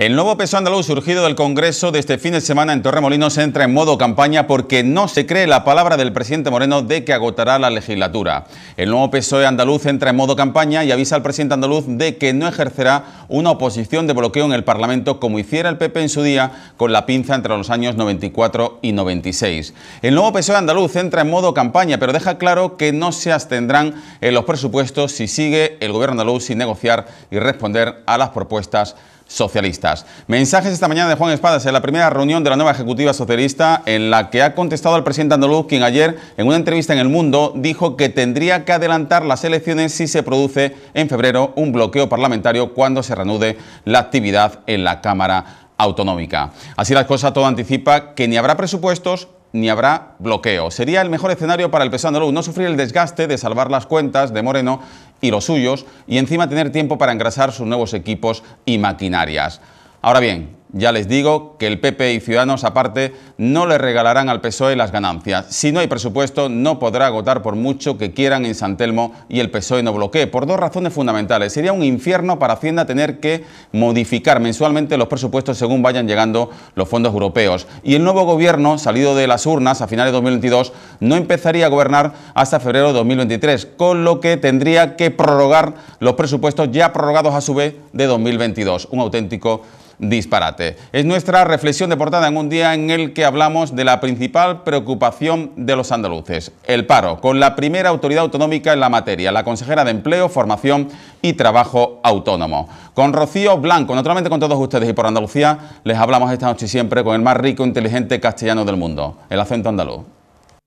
El nuevo PSOE andaluz surgido del Congreso de este fin de semana en Torremolinos entra en modo campaña porque no se cree la palabra del presidente Moreno de que agotará la legislatura. El nuevo PSOE andaluz entra en modo campaña y avisa al presidente andaluz de que no ejercerá una oposición de bloqueo en el Parlamento como hiciera el PP en su día con la pinza entre los años 94 y 96. El nuevo PSOE andaluz entra en modo campaña pero deja claro que no se abstendrán en los presupuestos si sigue el gobierno andaluz sin negociar y responder a las propuestas socialistas. Mensajes esta mañana de Juan Espadas en la primera reunión de la nueva ejecutiva socialista en la que ha contestado al presidente andaluz, quien ayer en una entrevista en El Mundo dijo que tendría que adelantar las elecciones si se produce en febrero un bloqueo parlamentario cuando se reanude la actividad en la Cámara Autonómica. Así las cosas, todo anticipa que ni habrá presupuestos ni habrá bloqueo. Sería el mejor escenario para el PSOE no sufrir el desgaste de salvar las cuentas de Moreno y los suyos, y encima tener tiempo para engrasar sus nuevos equipos y maquinarias. Ahora bien, ya les digo que el PP y Ciudadanos aparte no le regalarán al PSOE las ganancias. Si no hay presupuesto no podrá agotar por mucho que quieran en Santelmo y el PSOE no bloquee, por dos razones fundamentales. Sería un infierno para Hacienda tener que modificar mensualmente los presupuestos según vayan llegando los fondos europeos. Y el nuevo gobierno, salido de las urnas a finales de 2022, no empezaría a gobernar hasta febrero de 2023, con lo que tendría que prorrogar los presupuestos ya prorrogados a su vez de 2022. Un auténtico disparate. Es nuestra reflexión de portada en un día en el que hablamos de la principal preocupación de los andaluces, el paro, con la primera autoridad autonómica en la materia, la consejera de Empleo, Formación y Trabajo Autónomo. Con Rocío Blanco, naturalmente con todos ustedes y por Andalucía, les hablamos esta noche siempre con el más rico, inteligente castellano del mundo, el acento andaluz.